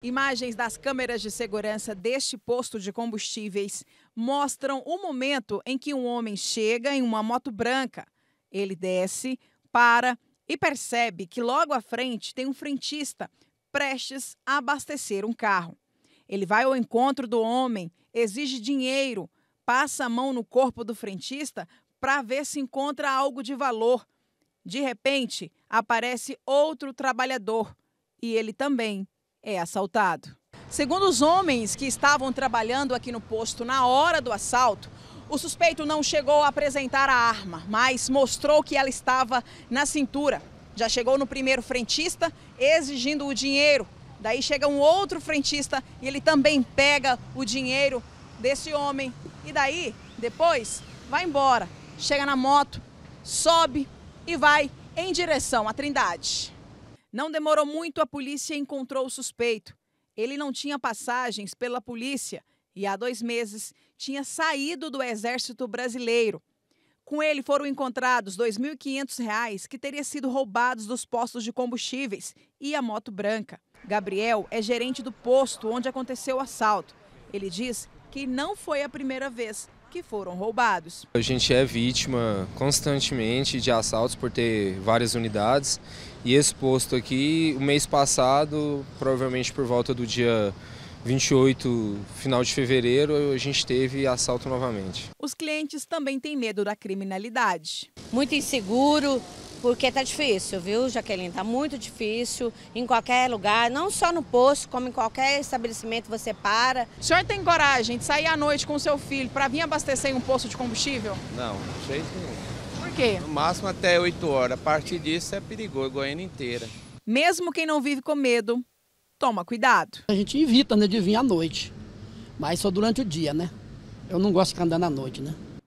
Imagens das câmeras de segurança deste posto de combustíveis mostram o momento em que um homem chega em uma moto branca. Ele desce, para e percebe que logo à frente tem um frentista prestes a abastecer um carro. Ele vai ao encontro do homem, exige dinheiro, passa a mão no corpo do frentista para ver se encontra algo de valor. De repente, aparece outro trabalhador e ele também é assaltado. Segundo os homens que estavam trabalhando aqui no posto na hora do assalto, o suspeito não chegou a apresentar a arma, mas mostrou que ela estava na cintura. Já chegou no primeiro frentista exigindo o dinheiro. Daí chega um outro frentista e ele também pega o dinheiro desse homem. E daí, depois, vai embora. Chega na moto, sobe e vai em direção à Trindade. Não demorou muito, a polícia encontrou o suspeito. Ele não tinha passagens pela polícia e há dois meses tinha saído do Exército Brasileiro. Com ele foram encontrados R$ 2.500 que teria sido roubados dos postos de combustíveis e a moto branca. Gabriel é gerente do posto onde aconteceu o assalto. Ele diz que não foi a primeira vez que foram roubados. A gente é vítima constantemente de assaltos por ter várias unidades e esse posto aqui, o mês passado, provavelmente por volta do dia 28, final de fevereiro, a gente teve assalto novamente. Os clientes também têm medo da criminalidade. Muito inseguro, porque tá difícil, viu, Jaqueline? Tá muito difícil em qualquer lugar, não só no posto, como em qualquer estabelecimento você para. O senhor tem coragem de sair à noite com o seu filho para vir abastecer em um posto de combustível? Não, de jeito nenhum. Por quê? No máximo até 8 horas. A partir disso é perigoso, Goiânia inteira. Mesmo quem não vive com medo, toma cuidado. A gente evita né, de vir à noite, mas só durante o dia, né? Eu não gosto de ficar andando à noite, né?